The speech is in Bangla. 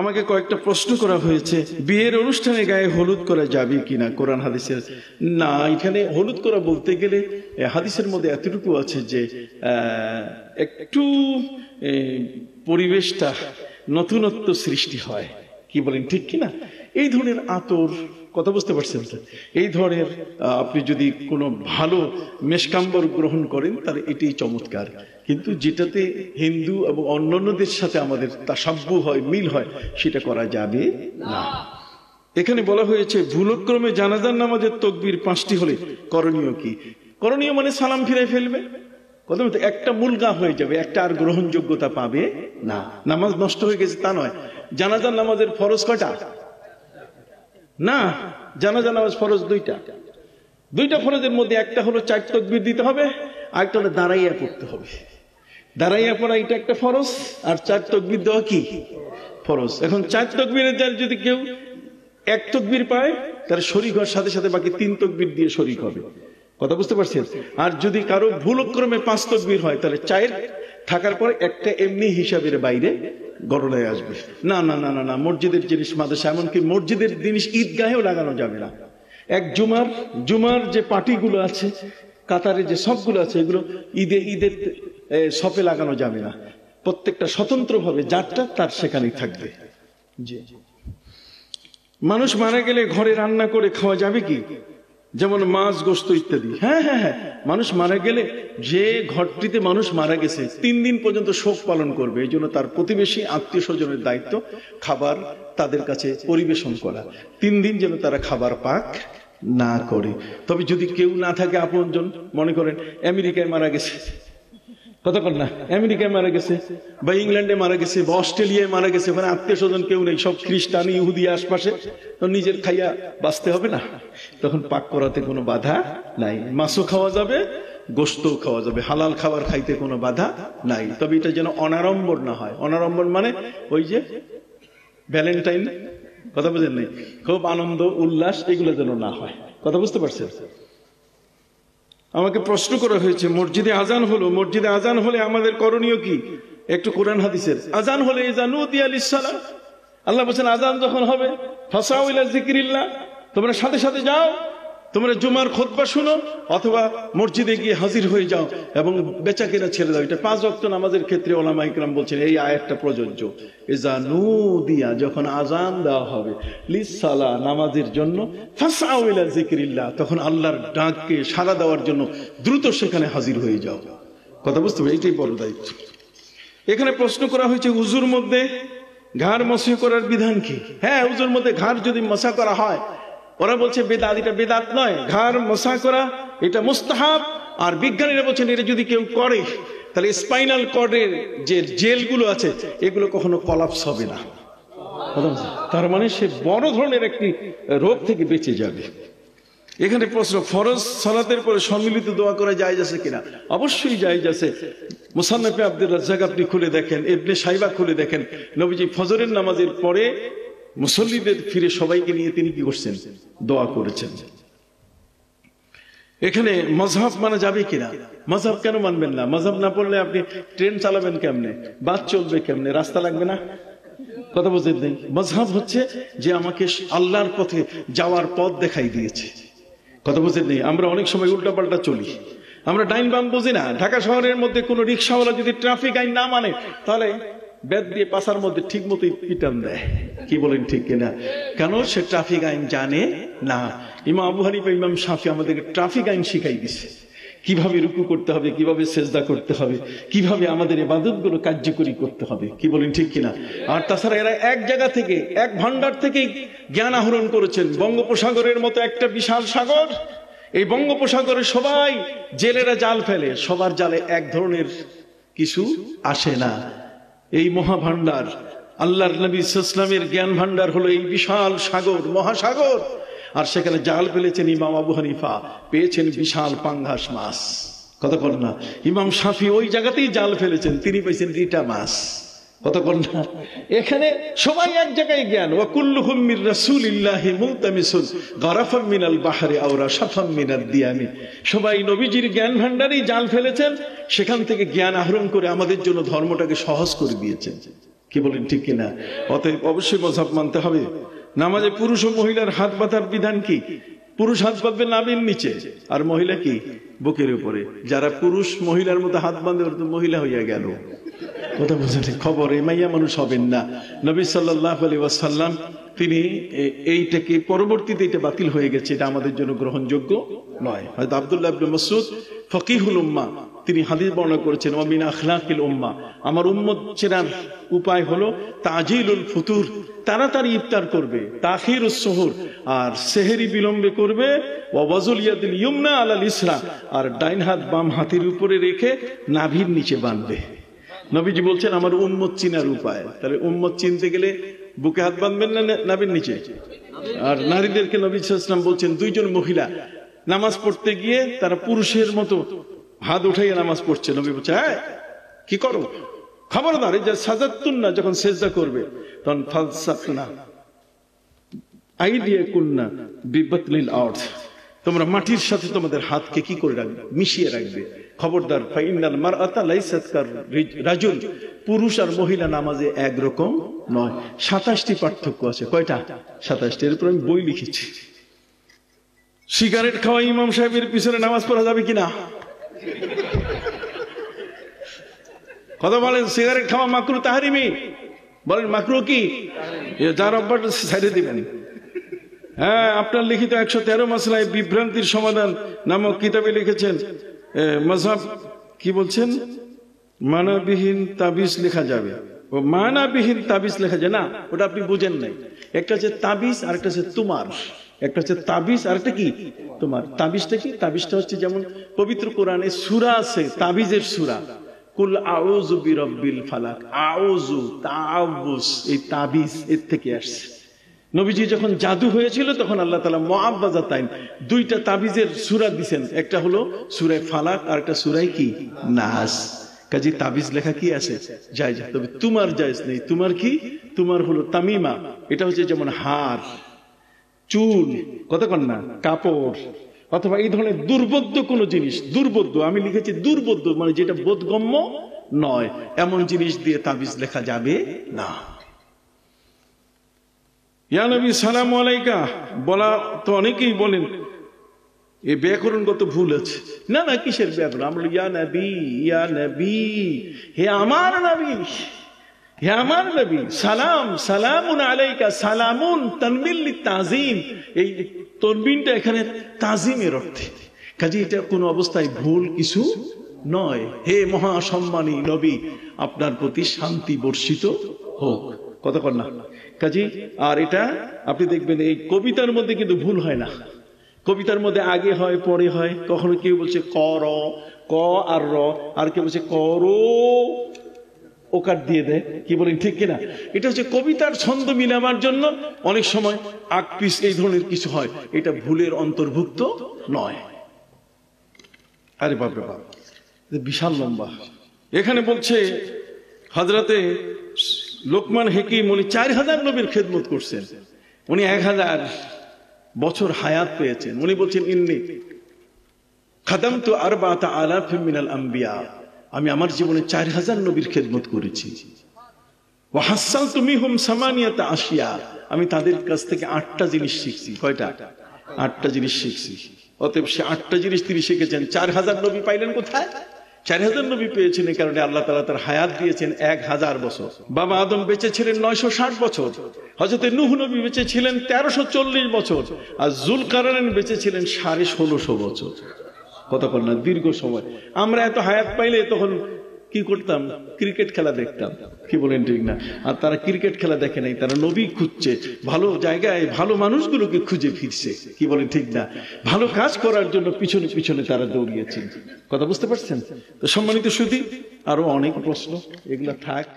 আমাকে কয়েকটা প্রশ্ন করা হয়েছে বিয়ের অনুষ্ঠানে গায়ে হলুদ করা যাবে কিনা কোরআন হাদিসে না এখানে হলুদ করা বলতে গেলে হাদিসের মধ্যে এতটুকু আছে যে একটু পরিবেশটা নতুনত্ব সৃষ্টি হয় কি বলেন ঠিক কিনা এই ধরনের আতর কথা বুঝতে পারছেন এই ধরনের আপনি যদি কোনো ভালো মেষকাম্বর গ্রহণ করেন তাহলে এটি চমৎকার কিন্তু যেটাতে হিন্দু এবং অন্যান্যদের সাথে আমাদের সাব্য হয় মিল হয় সেটা করা যাবে না এখানে বলা হয়েছে ভুলক্রমে জানাজার নামাজের তকবির পাঁচটি হলে করণীয় কি করণীয় মানে সালাম ফিরে ফেলবে কথা বলতে একটা মুলগা হয়ে যাবে একটা আর গ্রহণযোগ্যতা পাবে না নামাজ নষ্ট হয়ে গেছে তা নয় জানাজার নামাজের ফরজ কটা না জানাজা নামাজ ফরজ দুইটা দুইটা ফরজের মধ্যে একটা হলো চার তকবির দিতে হবে আর একটা হলো দাঁড়াইয়া পড়তে হবে দাঁড়াইয়া পড়া এটা একটা ফরজ আর চার তকবির দেওয়া কি ফরজ এখন চার তকবিরের যার যদি কেউ এক তকবির পায় তার শরিক হওয়ার সাথে সাথে বাকি তিন তকবির দিয়ে শরিক হবে কথা বুঝতে পারছেন আর যদি কারো ভুলক্রমে পাঁচ তকবির হয় তাহলে চায়ের থাকার পর একটা এমনি হিসাবের বাইরে গরলায় আসবে না না না না না মসজিদের জিনিস মাদ্রাসা এমনকি মসজিদের জিনিস ঈদগাহেও লাগানো যাবে না এক জুমার জুমার যে পার্টিগুলো আছে কাতারে যে সবগুলো আছে এগুলো ঈদে ঈদের সপে লাগানো যাবে না প্রত্যেকটা স্বতন্ত্রভাবে যারটা তার সেখানেই থাকবে জি মানুষ মারা গেলে ঘরে রান্না করে খাওয়া যাবে কি যেমন মাছ গোস্ত ইত্যাদি হ্যাঁ হ্যাঁ হ্যাঁ মানুষ মারা গেলে যে ঘরটিতে মানুষ মারা গেছে তিন দিন পর্যন্ত শোক পালন করবে এই জন্য তার প্রতিবেশী আত্মীয় স্বজনের দায়িত্ব খাবার তাদের কাছে পরিবেশন করা তিন দিন যেন তারা খাবার পাক না করে তবে যদি কেউ না থাকে আপনজন মনে করেন আমেরিকায় মারা গেছে কতক্ষণ না আমেরিকায় মারা গেছে বা ইংল্যান্ডে মারা গেছে বা অস্ট্রেলিয়ায় মারা গেছে ওখানে আত্মীয় স্বজন কেউ নেই সব খ্রিস্টান ইহুদি আশপাশে তো নিজের খাইয়া বাঁচতে হবে না তখন পাক করাতে কোনো বাধা নাই মাছও খাওয়া যাবে গোস্তও খাওয়া যাবে হালাল খাবার খাইতে কোনো বাধা নাই তবে এটা যেন অনারম্বর না হয় অনারম্বর মানে ওই যে ভ্যালেন্টাইন কথা বুঝেন নাই খুব আনন্দ উল্লাস এগুলো যেন না হয় কথা বুঝতে পারছেন আমাকে প্রশ্ন করা হয়েছে মসজিদে আজান হলো মসজিদে আজান হলে আমাদের করণীয় কি একটু কোরআন হাদিসের আজান হলে আল্লাহ বলছেন আজান যখন হবে ফাঁসা জিকিরিল্লা তোমরা সাথে সাথে যাও তোমরা জুমার খোদবা শুনো অথবা মসজিদে গিয়ে হাজির হয়ে যাও এবং বেচা কেনা ছেড়ে দাও এটা পাঁচ রক্ত নামাজের ক্ষেত্রে ওলামা ইকরাম বলছেন এই আয়াতটা প্রযোজ্য এজা নু দিয়া যখন আজান দেওয়া হবে লিসালা নামাজের জন্য জিকিরিল্লা তখন আল্লাহর ডাককে সাড়া দেওয়ার জন্য দ্রুত সেখানে হাজির হয়ে যাও কথা বুঝতে পারি এটাই বড় দায়িত্ব এখানে প্রশ্ন করা হয়েছে হুজুর মধ্যে ঘাড় মশা করার বিধান কি হ্যাঁ হুজুর মধ্যে ঘাড় যদি মশা করা হয় ওরা বলছে বেদাত এটা বেদাত নয় ঘর মশা করা এটা মুস্তাহাব আর বিজ্ঞানীরা বলছেন এটা যদি কেউ করে তাহলে স্পাইনাল কর্ডের যে জেলগুলো আছে এগুলো কখনো কলাপস হবে না তার মানে সে বড় ধরনের একটি রোগ থেকে বেঁচে যাবে এখানে প্রশ্ন ফরজ সালাতের পরে সম্মিলিত দোয়া করা যায় যাচ্ছে কিনা অবশ্যই যায় যাচ্ছে মোসান্নফে আব্দুল রাজ্জাক আপনি খুলে দেখেন এবনে সাইবা খুলে দেখেন নবীজি ফজরের নামাজের পরে মুসল্লিদের ফিরে সবাইকে নিয়ে তিনি কি করছেন দোয়া করেছেন এখানে মজহাব মানা যাবে কিনা মজহাব কেন মানবেন না মজহাব না পড়লে আপনি ট্রেন চালাবেন কেমনে বাস চলবে কেমনে রাস্তা লাগবে না কথা বলতে নেই মজহাব হচ্ছে যে আমাকে আল্লাহর পথে যাওয়ার পথ দেখাই দিয়েছে কথা বলতে নেই আমরা অনেক সময় পাল্টা চলি আমরা ডাইন বাম বুঝি না ঢাকা শহরের মধ্যে কোনো রিক্সাওয়ালা যদি ট্রাফিক আইন না মানে তাহলে ব্যাট দিয়ে পাশার মধ্যে ঠিক মতো পিটান দেয় কি বলেন ঠিক কিনা কেন সে ট্রাফিক আইন জানে না ইমাম আবু হানিফা ইমাম সাফি আমাদেরকে ট্রাফিক আইন শিখাই দিছে কিভাবে রুকু করতে হবে কিভাবে সেজদা করতে হবে কিভাবে আমাদের এবাদত গুলো কার্যকরী করতে হবে কি বলেন ঠিক কিনা আর তাছাড়া এরা এক জায়গা থেকে এক ভান্ডার থেকে জ্ঞান আহরণ করেছেন বঙ্গোপসাগরের মতো একটা বিশাল সাগর এই বঙ্গোপসাগরে সবাই জেলেরা জাল ফেলে সবার জালে এক ধরনের কিছু আসে না এই মহাভান্ডার আল্লাহর নবী ইসলামের জ্ঞান ভাণ্ডার হলো এই বিশাল সাগর মহাসাগর আর সেখানে জাল ফেলেছেন ইমাম আবু হানিফা পেয়েছেন বিশাল পাঙ্গাস মাছ কতক্ষণ না ইমাম সাফি ওই জায়গাতেই জাল ফেলেছেন তিনি পেয়েছেন রিটা মাছ কতক্ষণ না এখানে সবাই এক জায়গায় জ্ঞান ও কুল্লুহমির রাসুল ইল্লাহি মুলতামিসুল গরাফামিনাল বাহারে আওরা সাফামিনাল দিয়ামি সবাই নবীজির জ্ঞান ভাণ্ডারেই জাল ফেলেছেন সেখান থেকে জ্ঞান আহরণ করে আমাদের জন্য ধর্মটাকে সহজ করে দিয়েছেন কি বলেন ঠিক কিনা অতএব অবশ্যই মজাব মানতে হবে নামাজে পুরুষ ও মহিলার হাত বাঁধার বিধান কি পুরুষ হাত বাঁধবে নামের নিচে আর মহিলা কি বুকের উপরে যারা পুরুষ মহিলার মতো হাত বাঁধে ওর তো মহিলা হইয়া গেল কথা খবর এই মাইয়া মানুষ হবেন না নবী সাল্লাহ আলী ওয়াসাল্লাম তিনি এইটাকে পরবর্তীতে এটা বাতিল হয়ে গেছে এটা আমাদের জন্য গ্রহণযোগ্য নয় হয়তো আবদুল্লাহ আব্দুল মসুদ ফকিহুল উম্মা তিনি হাদিস বর্ণনা করেছেন অমিন আখলাকিল উম্মা আমার উম্মত চেনার উপায় হলো তাজিলুল ফুতুর তাড়াতাড়ি ইফতার করবে তাখির শহর আর সেহেরি বিলম্বে করবে ওয়াজুলিয়াদিল ইয়ুমনা আলাল ইসরা আর ডাইন হাত বাম হাতির উপরে রেখে নাভির নিচে বাঁধবে নবীজি বলছেন আমার উম্মত চিনার উপায় তাহলে উম্মত চিনতে গেলে বুকে হাত বাঁধবেন না নাভির নিচে আর নারীদেরকে নবী সাল্লাম বলছেন দুইজন মহিলা নামাজ পড়তে গিয়ে তারা পুরুষের মতো হাত উঠাইয়া নামাজ পড়ছে নবী বলছে কি করো খবরদার এই যে সাজাতুন না যখন সেজদা করবে তখন ফালসাতুনা আইডিয়া কুন্না বিবতলিল আর্থ তোমরা মাটির সাথে তোমাদের হাতকে কি করে রাখবে মিশিয়ে রাখবে খবরদার ফাইনাল মার আতা লাইসাতকার রাজুল পুরুষ আর মহিলা নামাজে একরকম নয় সাতাশটি পার্থক্য আছে কয়টা সাতাশটি এরপর আমি বই লিখেছি সিগারেট খাওয়া ইমাম সাহেবের পিছনে নামাজ পড়া যাবে কিনা কথা বলেন সিগারেট খাওয়া মাকরু তাহারিমি বলেন মাকরু কি যার অব্বাটা ছেড়ে দিবেন হ্যাঁ আপনার লিখিত একশো তেরো মশলায় বিভ্রান্তির সমাধান নামক কিতাবে লিখেছেন মজাব কি বলছেন মানাবিহীন তাবিজ লেখা যাবে ও মানাবিহীন তাবিজ লেখা যায় না ওটা আপনি বুঝেন নাই একটা হচ্ছে তাবিজ আর একটা হচ্ছে তোমার একটা হচ্ছে তাবিজ আর একটা কি তোমার তাবিজটা কি তাবিজটা হচ্ছে যেমন পবিত্র কোরআনে সুরা আছে তাবিজের সুরা কুল আউজু বিরব্বিল ফালাক আউজু তাবুস এই তাবিজ এর থেকে আসছে নবীজি যখন জাদু হয়েছিল তখন আল্লাহ তালা মোয়াব্বাজা তাইন দুইটা তাবিজের সুরা দিছেন একটা হলো সুরায় ফালাক আর একটা সুরাই কি নাস কাজী তাবিজ লেখা কি আছে যায় তবে তোমার জায়জ নেই তোমার কি তোমার হলো তামিমা এটা হচ্ছে যেমন হার চুল কতক্ষণ না কাপড় অথবা এই ধরনের দুর্বোধ্য কোন জিনিস দুর্বোধ্য আমি লিখেছি দুর্বোধ্য মানে যেটা বোধগম্য নয় এমন জিনিস দিয়ে তাবিজ লেখা যাবে না ইয়ানবী সালাম আলাইকা বলা তো অনেকেই বলেন এ ব্যাকরণগত ভুল আছে না না কিসের ব্যাকরণ আমরা ইয়া নবী ইয়া নবী হে আমার নবী হে আমার নবী সালাম সালামুন আলাইকা সালামুন তনবিল্লি তাজিম এই তনবিনটা এখানে তাজিমের অর্থে কাজে এটা কোনো অবস্থায় ভুল কিছু নয় হে মহা সম্মানী নবী আপনার প্রতি শান্তি বর্ষিত হোক কত না কাজী আর এটা আপনি দেখবেন এই কবিতার মধ্যে কিন্তু ভুল হয় না কবিতার মধ্যে আগে হয় পরে হয় কখনো কেউ বলছে কর ক আর র আর কেউ বলছে করো ওকার দিয়ে দেয় কি বলেন ঠিক কিনা এটা হচ্ছে কবিতার ছন্দ মিলামার জন্য অনেক সময় আকপিস এই ধরনের কিছু হয় এটা ভুলের অন্তর্ভুক্ত নয় আরে বাপরে বাপ বিশাল লম্বা এখানে বলছে হাজরাতে লোকমান হেকিম উনি চার হাজার নবীর খেদমত করছেন উনি এক হাজার বছর হায়াত পেয়েছেন উনি বলছেন ইন্নি খাদাম তো আর বা আলাফ মিনাল আম্বিয়া আমি আমার জীবনে চার হাজার নবীর খেদমত করেছি ওয়াহাসাল তুমি হোম সামানিয়াতে আসিয়া আমি তাদের কাছ থেকে আটটা জিনিস শিখছি কয়টা আটটা জিনিস শিখছি অতএব সে আটটা জিনিস তিনি শিখেছেন চার হাজার নবী পাইলেন কোথায় চার হাজার নবী পেয়েছেন এ কারণে আল্লাহ তালা তার হায়াত দিয়েছেন এক হাজার বছর বাবা আদম বেঁচে ছিলেন নয়শো ষাট বছর হজরত নুহ নবী বেঁচে ছিলেন তেরোশো চল্লিশ বছর আর জুল কারণ বেঁচে ছিলেন সাড়ে ষোলোশো বছর কতক্ষণ না দীর্ঘ সময় আমরা এত হায়াত পাইলে তখন কি করতাম ক্রিকেট খেলা দেখতাম কি বলেন ঠিক না আর তারা ক্রিকেট খেলা দেখে নাই তারা নবী খুঁজছে ভালো জায়গায় ভালো মানুষগুলোকে খুঁজে ফিরছে কি বলেন ঠিক না ভালো কাজ করার জন্য পিছনে পিছনে তারা দৌড়িয়েছেন কথা বুঝতে পারছেন তো সম্মানিত সুদী আরো অনেক প্রশ্ন এগুলা থাক